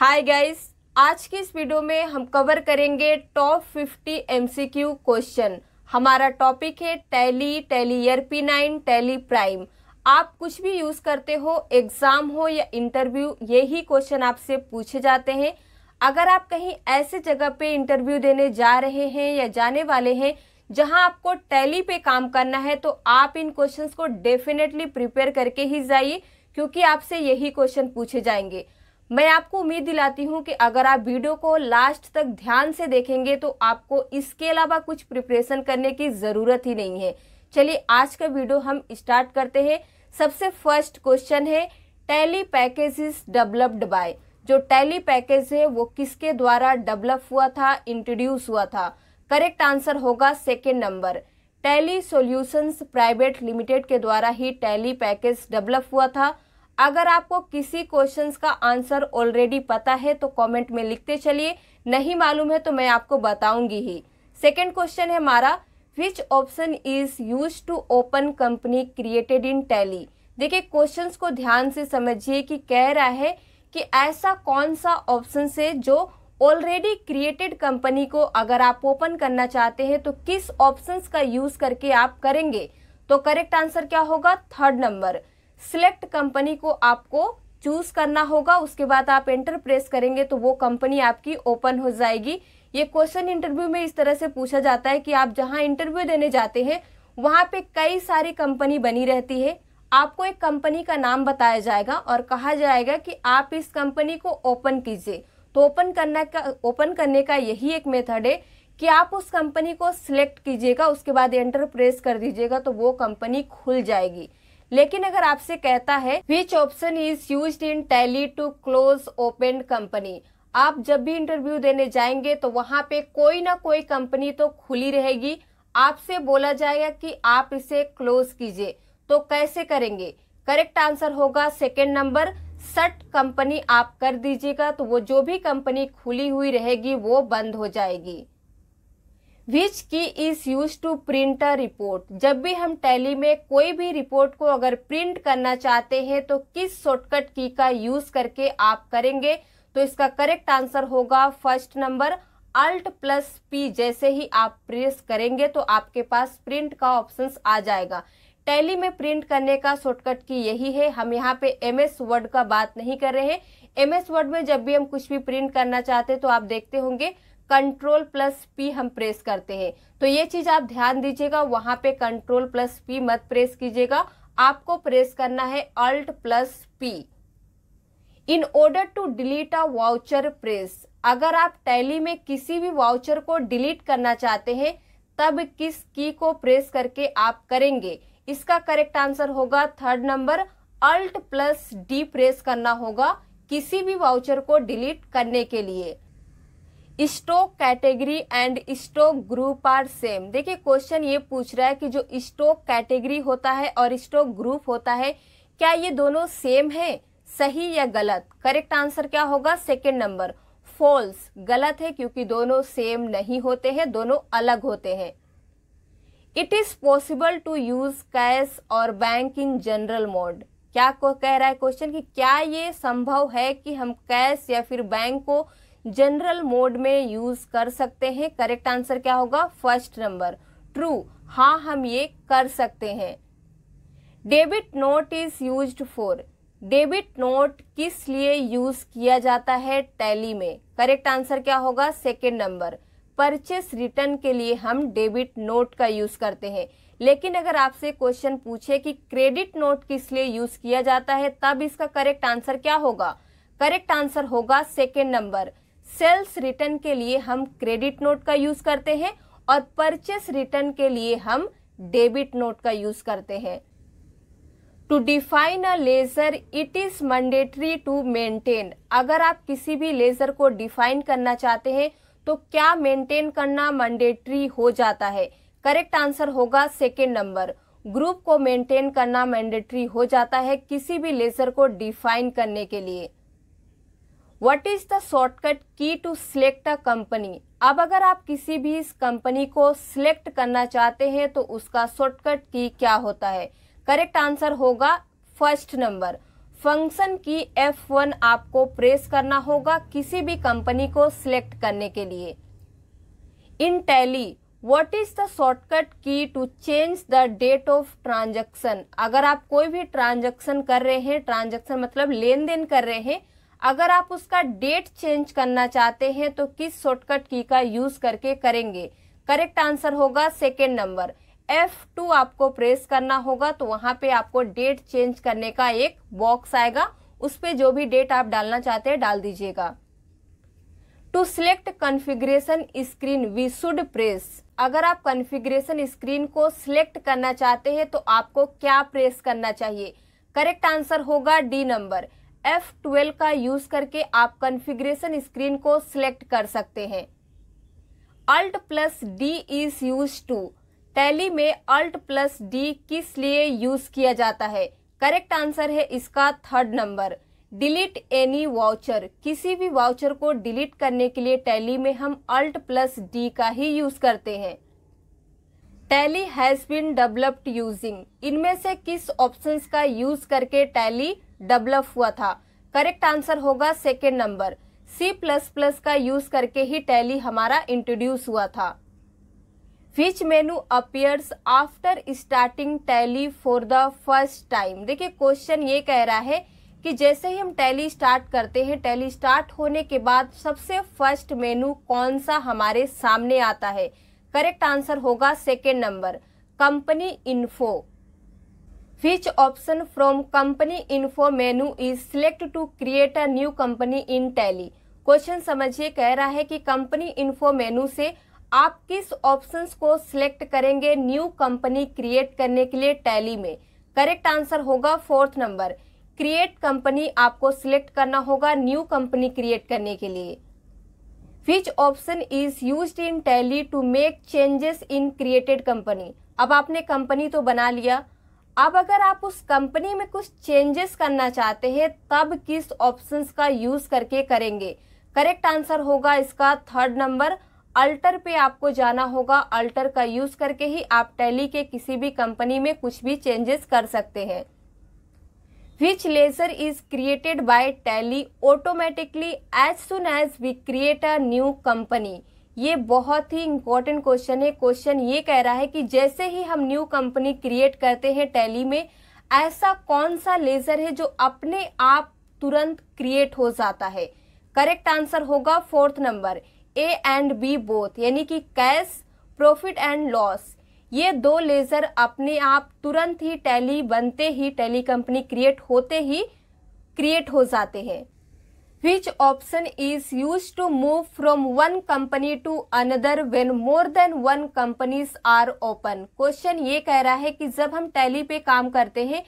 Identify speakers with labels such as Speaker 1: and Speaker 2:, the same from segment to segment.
Speaker 1: hi guys आज की इस वीडियो में हम कवर करेंगे टॉप 50 एमसीक्यू क्वेश्चन हमारा टॉपिक है Tally Tally ERP nine Tally Prime आप कुछ भी यूज करते हो एग्जाम हो या इंटरव्यू ये ही क्वेश्चन आपसे पूछे जाते हैं अगर आप कहीं ऐसे जगह पे इंटरव्यू देने जा रहे हैं या जाने वाले हैं जहां आपको टैली पे काम करना है तो आप इन क्वेश्चंस को डेफिनेटली प्रिपेयर करके ही जाइए क्योंकि आपसे यही क्वेश्चन पूछे जाएंगे मैं आपको उम्मीद दिलाती हूँ कि अगर आप वीडियो को लास्ट तक ध्यान से देखेंगे तो आपको इसके अलावा कुछ प्रिपरेशन करने की ज़रूरत ही नहीं है चलिए आज का वीडियो हम स्टार्ट करते हैं सबसे फर्स्ट क्वेश्चन है टैली पैकेज डेवलप्ड बाय जो टैली पैकेज है वो किसके द्वारा डेवलप हुआ था इंट्रोड्यूस हुआ था करेक्ट आंसर होगा second number Tally Solutions Private Limited के द्वारा ही टैली पैकेज डेवलप हुआ था अगर आपको किसी क्वेश्चंस का आंसर ऑलरेडी पता है तो कमेंट में लिखते चलिए नहीं मालूम है तो मैं आपको बताऊंगी ही सेकंड क्वेश्चन है हमारा which option is use to open company created in Tally देखिए क्वेश्चंस को ध्यान से समझिए कि कह रहा है कि ऐसा कौन सा ऑप्शन से जो ऑलरेडी क्रिएटेड कंपनी को अगर आप ओपन करना चाहते हैं तो किस ऑप्शन का यूज करके आप करेंगे तो करेक्ट आंसर क्या होगा थर्ड नंबर सिलेक्ट कंपनी को आपको चूज करना होगा उसके बाद आप एंटर प्रेस करेंगे तो वो कंपनी आपकी ओपन हो जाएगी ये क्वेश्चन इंटरव्यू में इस तरह से पूछा जाता है कि आप जहाँ इंटरव्यू देने जाते हैं वहां पे कई सारी कंपनी बनी रहती है आपको एक कंपनी का नाम बताया जाएगा और कहा जाएगा कि आप इस कंपनी को ओपन कीजिए तो ओपन करना का ओपन करने का यही एक मेथड है कि आप उस कंपनी को सिलेक्ट कीजिएगा उसके बाद एंटर प्रेस कर दीजिएगा तो वो कंपनी खुल जाएगी लेकिन अगर आपसे कहता है which option is use in Tally to close open company आप जब भी इंटरव्यू देने जाएंगे तो वहां पे कोई ना कोई कंपनी तो खुली रहेगी आपसे बोला जाएगा कि आप इसे क्लोज कीजिए तो कैसे करेंगे करेक्ट आंसर होगा सेकेंड नंबर सट कंपनी आप कर दीजिएगा तो वो जो भी कंपनी खुली हुई रहेगी वो बंद हो जाएगी which key is use to print a report जब भी हम टैली में कोई भी रिपोर्ट को अगर प्रिंट करना चाहते हैं तो किस शॉर्टकट की का यूज करके आप करेंगे तो इसका करेक्ट आंसर होगा first number alt plus P जैसे ही आप प्रेस करेंगे तो आपके पास प्रिंट का ऑप्शन आ जाएगा टैली में प्रिंट करने का शॉर्टकट की यही है हम यहाँ पे एम एस वर्ड का बात नहीं कर रहे हैं एम एस वर्ड में जब भी हम कुछ भी प्रिंट करना चाहते हैं तो आप देखते होंगे कंट्रोल प्लस पी हम प्रेस करते हैं तो ये चीज आप ध्यान दीजिएगा वहां पे कंट्रोल प्लस पी मत प्रेस कीजिएगा आपको प्रेस करना है alt plus P in order to delete a voucher press अगर आप टैली में किसी भी वाउचर को डिलीट करना चाहते हैं तब किस की को प्रेस करके आप करेंगे इसका करेक्ट आंसर होगा third number alt plus D press करना होगा किसी भी वाउचर को डिलीट करने के लिए stock category and stock group are same देखिए क्वेश्चन ये पूछ रहा है कि जो स्टोक कैटेगरी होता है और स्टोक ग्रुप होता है क्या ये दोनों सेम है सही या गलत करेक्ट आंसर क्या होगा सेकेंड नंबर फॉल्स गलत है क्योंकि दोनों सेम नहीं होते हैं दोनों अलग होते हैं it is possible to use cash और बैंक इन जनरल मोड क्या को कह रहा है क्वेश्चन कि क्या ये संभव है कि हम कैश या फिर बैंक को जनरल मोड में यूज कर सकते हैं करेक्ट आंसर क्या होगा फर्स्ट नंबर ट्रू हाँ हम ये कर सकते हैं debit note is use for debit note किस लिए यूज किया जाता है टैली में करेक्ट आंसर क्या होगा सेकेंड नंबर परचेस रिटर्न के लिए हम डेबिट नोट का यूज करते हैं लेकिन अगर आपसे क्वेश्चन पूछे कि क्रेडिट नोट किस लिए यूज किया जाता है तब इसका करेक्ट आंसर क्या होगा करेक्ट आंसर होगा सेकेंड नंबर सेल्स रिटर्न के लिए हम क्रेडिट नोट का यूज़ करते हैं और परचेस रिटर्न के लिए हम डेबिट नोट का यूज़ करते हैं to define a ledger it is mandatory to maintain अगर आप किसी भी लेज़र को डिफाइन करना चाहते हैं तो क्या मेंटेन करना मैंडेटरी हो जाता है करेक्ट आंसर होगा सेकेंड नंबर ग्रुप को मेंटेन करना मैंडेटरी हो जाता है किसी भी लेज़र को डिफाइन करने के लिए what is the shortcut key to select a company अब अगर आप किसी भी इस कंपनी को सिलेक्ट करना चाहते हैं तो उसका शॉर्टकट की क्या होता है करेक्ट आंसर होगा first number function key F1 आपको प्रेस करना होगा किसी भी कंपनी को सिलेक्ट करने के लिए in Tally what is the shortcut key to change the date of transaction अगर आप कोई भी ट्रांजैक्शन कर रहे हैं ट्रांजैक्शन मतलब लेन देन कर रहे हैं अगर आप उसका डेट चेंज करना चाहते हैं तो किस शॉर्टकट की का यूज करके करेंगे करेक्ट आंसर होगा सेकेंड नंबर एफ टू आपको प्रेस करना होगा तो वहां पे आपको डेट चेंज करने का एक बॉक्स आएगा उस पर जो भी डेट आप डालना चाहते हैं डाल दीजिएगा to select configuration screen we should press अगर आप कन्फिग्रेशन स्क्रीन को सिलेक्ट करना चाहते हैं तो आपको क्या प्रेस करना चाहिए करेक्ट आंसर होगा डी नंबर F12 का यूज करके आप कॉन्फ़िगरेशन स्क्रीन को सिलेक्ट कर सकते हैं alt plus D is use to Tally में अल्ट प्लस डी किस लिए यूज किया जाता है करेक्ट आंसर है इसका third number delete any voucher किसी भी वाउचर को डिलीट करने के लिए टैली में हम अल्ट प्लस डी का ही यूज करते हैं Tally has been developed using इनमें से किस ऑप्शंस का यूज करके टैली डेवलप हुआ था करेक्ट आंसर होगा second number C plus plus का यूज करके ही टैली हमारा इंट्रोड्यूस हुआ था which menu appears after starting Tally for the first time देखिए क्वेश्चन ये कह रहा है कि जैसे ही हम टैली स्टार्ट करते हैं टैली स्टार्ट होने के बाद सबसे फर्स्ट मेनू कौन सा हमारे सामने आता है करेक्ट आंसर होगा second number company info which option from company info menu is select to create a new company in tally question समझिए कह रहा है कि कंपनी इन्फो मेनू से आप किस ऑप्शंस को सिलेक्ट करेंगे न्यू कंपनी क्रिएट करने के लिए टैली में करेक्ट आंसर होगा फोर्थ नंबर क्रिएट कंपनी आपको सिलेक्ट करना होगा न्यू कंपनी क्रिएट करने के लिए which option is use in Tally to make changes in created company अब आपने कंपनी तो बना लिया अब अगर आप उस कंपनी में कुछ चेंजेस करना चाहते हैं तब किस ऑप्शंस का यूज करके करेंगे करेक्ट आंसर होगा इसका थर्ड नंबर अल्टर पे आपको जाना होगा अल्टर का यूज करके ही आप टैली के किसी भी कंपनी में कुछ भी चेंजेस कर सकते हैं which ledger is created by Tally automatically as soon as we create a new company ये बहुत ही इंपॉर्टेंट क्वेश्चन है क्वेश्चन ये कह रहा है कि जैसे ही हम न्यू कंपनी क्रिएट करते हैं टैली में ऐसा कौन सा लेजर है जो अपने आप तुरंत क्रिएट हो जाता है करेक्ट आंसर होगा fourth number A and B both यानी कि कैश प्रॉफिट एंड लॉस ये दो लेजर अपने आप तुरंत ही टैली बनते ही टैली कंपनी क्रिएट होते ही क्रिएट हो जाते हैं which option is used to move from one company to another when more than one companies are open question ये कह रहा है कि जब हम टैली पे काम करते हैं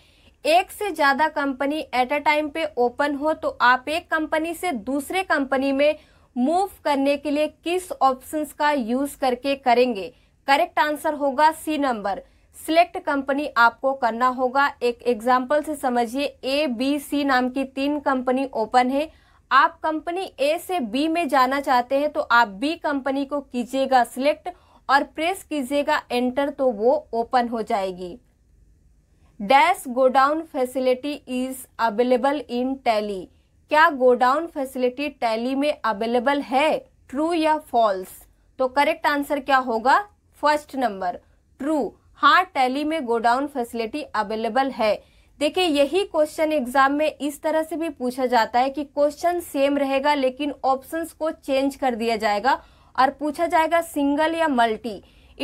Speaker 1: एक से ज्यादा कंपनी एट अ टाइम पे ओपन हो तो आप एक कंपनी से दूसरे कंपनी में मूव करने के लिए किस ऑप्शंस का यूज करके करेंगे करेक्ट आंसर होगा सी नंबर सिलेक्ट कंपनी आपको करना होगा एक एग्जाम्पल से समझिए ए बी सी नाम की तीन कंपनी ओपन है आप कंपनी ए से बी में जाना चाहते हैं तो आप बी कंपनी को कीजिएगा सिलेक्ट और प्रेस कीजिएगा एंटर तो वो ओपन हो जाएगी dash godown facility is available in Tally क्या गोडाउन फैसिलिटी टैली में अवेलेबल है ट्रू या फॉल्स तो करेक्ट आंसर क्या होगा फर्स्ट नंबर ट्रू हाँ टैली में गोडाउन फैसिलिटी अवेलेबल है देखिए यही क्वेश्चन एग्जाम में इस तरह से भी पूछा जाता है कि क्वेश्चन सेम रहेगा लेकिन ऑप्शंस को चेंज कर दिया जाएगा और पूछा जाएगा सिंगल या मल्टी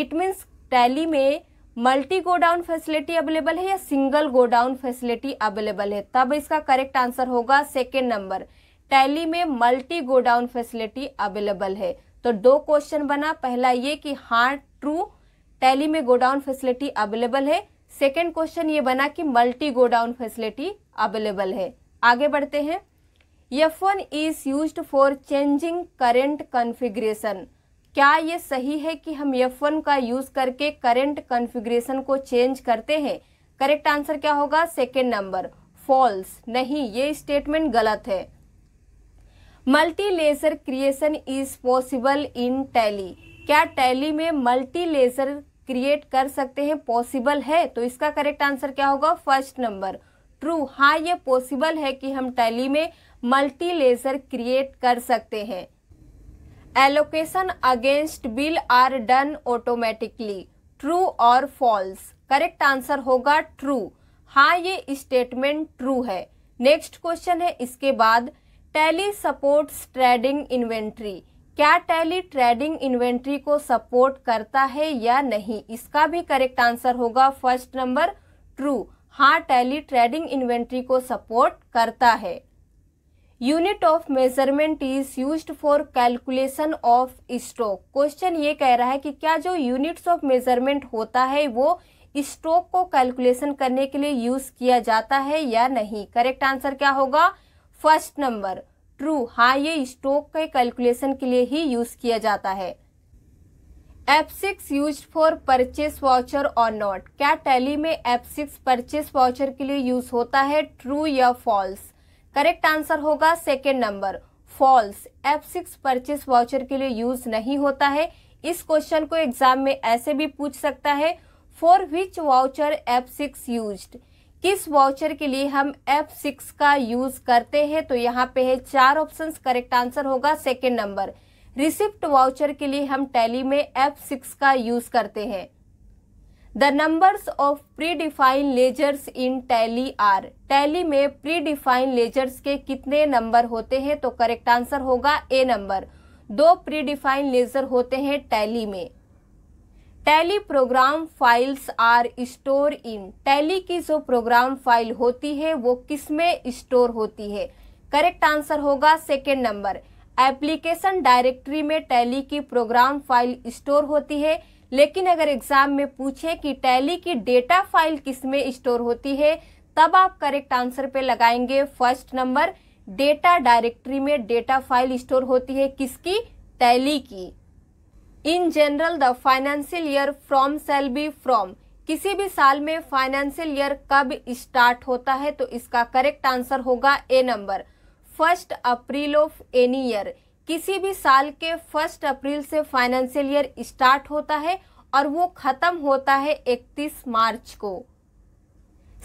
Speaker 1: इट मीन्स टैली में मल्टी गोडाउन फैसिलिटी अवेलेबल है या सिंगल गोडाउन फैसिलिटी अवेलेबल है तब इसका करेक्ट आंसर होगा सेकेंड नंबर टैली में मल्टी गोडाउन फैसिलिटी अवेलेबल है तो दो क्वेश्चन बना पहला ये कि हाँ ट्रू टैली में गोडाउन फैसिलिटी अवेलेबल है सेकेंड क्वेश्चन ये बना कि मल्टी गोडाउन फैसिलिटी अवेलेबल है आगे बढ़ते हैं F one is use for changing current configuration क्या ये सही है कि हम यफ वन का यूज करके करेंट कन्फिग्रेशन को चेंज करते हैं करेक्ट आंसर क्या होगा सेकेंड नंबर फॉल्स नहीं ये स्टेटमेंट गलत है multi ledger creation is possible in Tally क्या टैली में मल्टी लेजर क्रिएट कर सकते हैं पॉसिबल है तो इसका करेक्ट आंसर क्या होगा फर्स्ट नंबर ट्रू हाँ ये पॉसिबल है कि हम टैली में मल्टी लेजर क्रिएट कर सकते हैं allocation against bill are done automatically true और फॉल्स करेक्ट आंसर होगा ट्रू हाँ ये स्टेटमेंट ट्रू है नेक्स्ट क्वेश्चन है इसके बाद टैली सपोर्ट्स ट्रेडिंग इन्वेंट्री क्या टैली ट्रेडिंग इन्वेंट्री को सपोर्ट करता है या नहीं इसका भी करेक्ट आंसर होगा फर्स्ट नंबर ट्रू हाँ टैली ट्रेडिंग इन्वेंट्री को सपोर्ट करता है unit of measurement is use for calculation of stock question ये कह रहा है कि क्या जो यूनिट्स ऑफ मेजरमेंट होता है वो स्टॉक को कैलकुलेशन करने के लिए यूज किया जाता है या नहीं करेक्ट आंसर क्या होगा फर्स्ट नंबर ट्रू हाँ ये स्टोक के कैलकुलेशन के लिए ही यूज किया जाता है F six use for purchase voucher और नॉट क्या टैली में एफ सिक्स परचेस वाउचर के लिए यूज होता है ट्रू या फॉल्स करेक्ट आंसर होगा second number false F six purchase voucher के लिए यूज नहीं होता है इस क्वेश्चन को एग्जाम में ऐसे भी पूछ सकता है for which voucher F six use किस वाउचर के लिए हम F6 का यूज करते हैं तो यहाँ पे है चार ऑप्शंस करेक्ट आंसर होगा सेकेंड नंबर रिसिप्ट वाउचर के लिए हम टैली में F6 का यूज करते हैं the numbers of predefine ledgers in Tally are Tally में प्री डिफाइन लेजर्स के कितने नंबर होते हैं तो करेक्ट आंसर होगा ए नंबर दो प्री डिफाइन लेजर होते हैं टैली में Tally program files are store in Tally की जो प्रोग्राम फाइल होती है वो किस में स्टोर होती है करेक्ट आंसर होगा सेकेंड नंबर एप्लीकेशन डायरेक्टरी में टैली की प्रोग्राम फाइल स्टोर होती है लेकिन अगर एग्जाम में पूछे कि टैली की डेटा फाइल किस में स्टोर होती है तब आप करेक्ट आंसर पे लगाएंगे फर्स्ट नंबर डेटा डायरेक्टरी में डेटा फाइल स्टोर होती है किसकी टैली की in general the financial year from shall be from किसी भी साल में फाइनेंशियल ईयर कब स्टार्ट होता है तो इसका करेक्ट आंसर होगा A number first April of any year किसी भी साल के फर्स्ट अप्रैल से फाइनेंशियल ईयर स्टार्ट होता है और वो खत्म होता है 31 मार्च को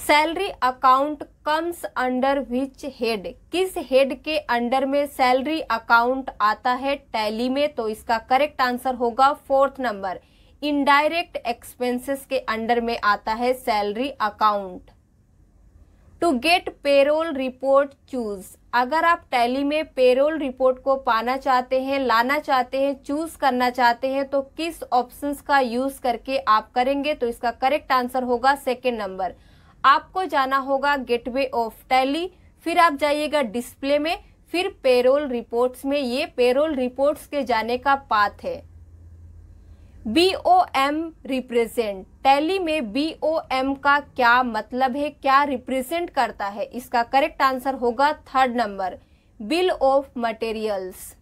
Speaker 1: salary account comes under which head किस हेड के अंडर में सैलरी अकाउंट आता है टैली में तो इसका करेक्ट आंसर होगा फोर्थ नंबर इनडायरेक्ट एक्सपेंसेस के अंडर में आता है salary account to get payroll report choose अगर आप टैली में पेरोल रिपोर्ट को पाना चाहते हैं लाना चाहते हैं चूज करना चाहते हैं तो किस ऑप्शंस का यूज करके आप करेंगे तो इसका करेक्ट आंसर होगा सेकेंड नंबर आपको जाना होगा गेटवे ऑफ टैली फिर आप जाइएगा डिस्प्ले में फिर पेरोल रिपोर्ट्स में ये पेरोल रिपोर्ट्स के जाने का पाथ है B O M represent Tally में बी ओ एम का क्या मतलब है क्या रिप्रेजेंट करता है इसका करेक्ट आंसर होगा third number bill of materials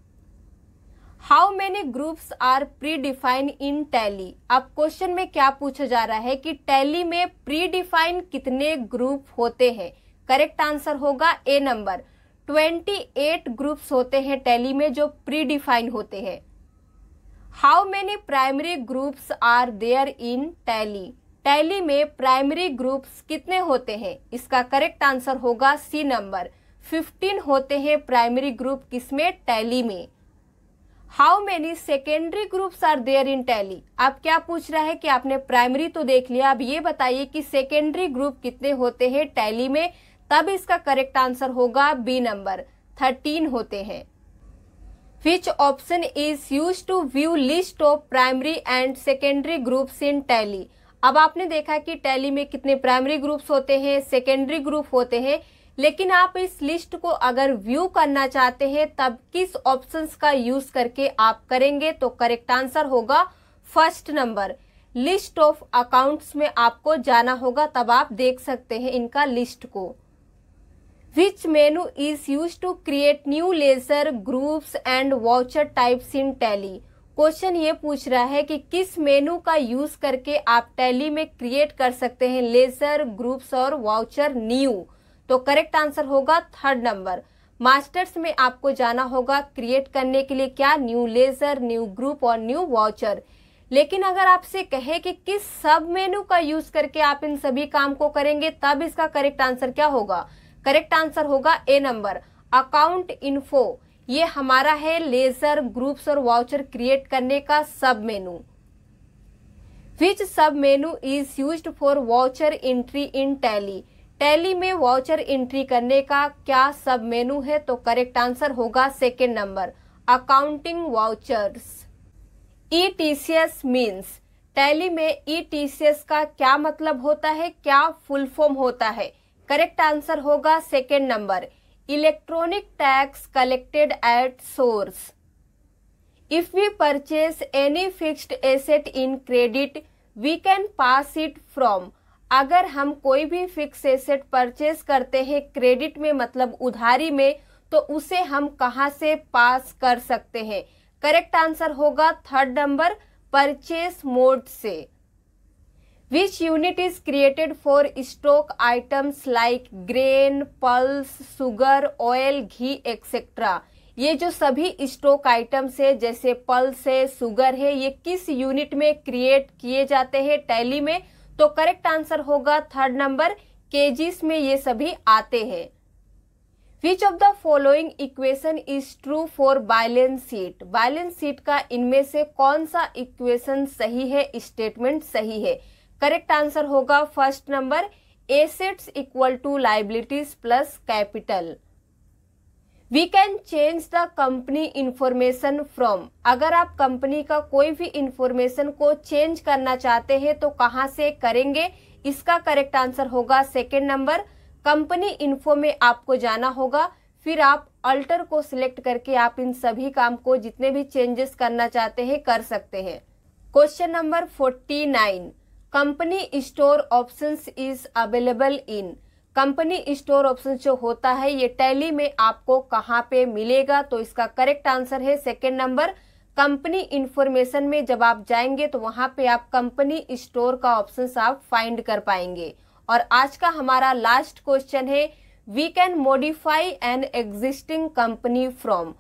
Speaker 1: how many groups are predefine in Tally अब क्वेश्चन में क्या पूछा जा रहा है कि टैली में प्री डिफाइन कितने ग्रुप होते हैं करेक्ट आंसर होगा ए नंबर 28 ग्रुप्स होते हैं टैली में जो प्री डिफाइन होते हैं how many primary groups are there in Tally Tally में प्राइमरी ग्रुप्स कितने होते हैं इसका करेक्ट आंसर होगा सी नंबर 15 होते हैं प्राइमरी ग्रुप किसमें टैली में how many secondary groups are there in Tally अब क्या पूछ रहा है कि आपने प्राइमरी तो देख लिया अब ये बताइए कि सेकेंडरी ग्रुप कितने होते हैं टैली में तब इसका करेक्ट आंसर होगा बी नंबर थर्टीन होते हैं which option is use to view list of primary and secondary groups in Tally अब आपने देखा कि टैली में कितने प्राइमरी ग्रुप्स होते हैं सेकेंडरी ग्रुप होते हैं लेकिन आप इस लिस्ट को अगर व्यू करना चाहते हैं तब किस ऑप्शंस का यूज करके आप करेंगे तो करेक्ट आंसर होगा first number list of accounts में आपको जाना होगा तब आप देख सकते हैं इनका लिस्ट को which menu is use to create new ledger groups and voucher types in Tally question ये पूछ रहा है कि किस मेनू का यूज करके आप टैली में क्रिएट कर सकते हैं लेजर ग्रुप्स और वाउचर न्यू तो करेक्ट आंसर होगा थर्ड नंबर मास्टर्स में आपको जाना होगा क्रिएट करने के लिए क्या न्यू लेजर न्यू ग्रुप और न्यू वाउचर लेकिन अगर आपसे कहे कि किस सब मेनू का यूज करके आप इन सभी काम को करेंगे तब इसका करेक्ट आंसर क्या होगा करेक्ट आंसर होगा ए नंबर अकाउंट इन्फो ये हमारा है लेजर ग्रुप्स और वाउचर क्रिएट करने का sub menu which sub menu is use for voucher entry in Tally Tally में वाउचर एंट्री करने का क्या सब मेनू है तो करेक्ट आंसर होगा second number accounting vouchers E T C S means Tally में ई टी सी एस का क्या मतलब होता है क्या फुल फॉर्म होता है करेक्ट आंसर होगा second number electronic tax collected at source if we purchase any fixed asset in credit we can pass it from अगर हम कोई भी फिक्स एसेट परचेज करते हैं क्रेडिट में मतलब उधारी में तो उसे हम कहाँ से पास कर सकते हैं करेक्ट आंसर होगा थर्ड नंबर परचेस मोड से which unit is created for stock items like grain pulse sugar oil ghee etcetera ये जो सभी स्टॉक आइटम्स है जैसे पल्स है सुगर है ये किस यूनिट में क्रिएट किए जाते हैं टैली में तो करेक्ट आंसर होगा थर्ड नंबर केजीस में ये सभी आते हैं which of the following equation is true for balance sheet balance sheet का इनमें से कौन सा इक्वेशन सही है स्टेटमेंट सही है करेक्ट आंसर होगा first number assets equal to liabilities plus capital we can change the company information from अगर आप कंपनी का कोई भी इन्फॉर्मेशन को चेंज करना चाहते हैं तो कहाँ से करेंगे इसका करेक्ट आंसर होगा सेकेंड नंबर कंपनी इन्फो में आपको जाना होगा फिर आप अल्टर को सिलेक्ट करके आप इन सभी काम को जितने भी चेंजेस करना चाहते हैं कर सकते हैं question number forty nine company store options is available in company store option जो होता है ये टैली में आपको कहाँ पे मिलेगा तो इसका करेक्ट आंसर है सेकेंड नंबर कंपनी इन्फॉर्मेशन में जब आप जाएंगे तो वहां पे आप कंपनी स्टोर का ऑप्शन आप फाइंड कर पाएंगे और आज का हमारा लास्ट क्वेश्चन है we can modify an existing company from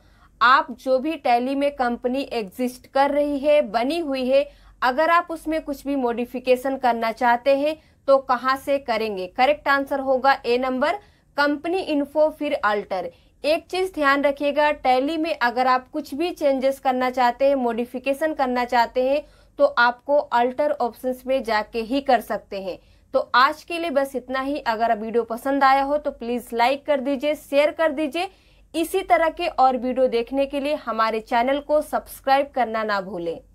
Speaker 1: आप जो भी टैली में कंपनी एग्जिस्ट कर रही है बनी हुई है अगर आप उसमें कुछ भी मॉडिफिकेशन करना चाहते हैं तो कहाँ से करेंगे करेक्ट आंसर होगा ए नंबर कंपनी इन्फो फिर अल्टर एक चीज ध्यान रखिएगा टैली में अगर आप कुछ भी चेंजेस करना चाहते हैं मॉडिफिकेशन करना चाहते हैं तो आपको अल्टर ऑप्शंस में जाके ही कर सकते हैं तो आज के लिए बस इतना ही अगर वीडियो पसंद आया हो तो प्लीज लाइक कर दीजिए शेयर कर दीजिए इसी तरह के और वीडियो देखने के लिए हमारे चैनल को सब्सक्राइब करना ना भूलें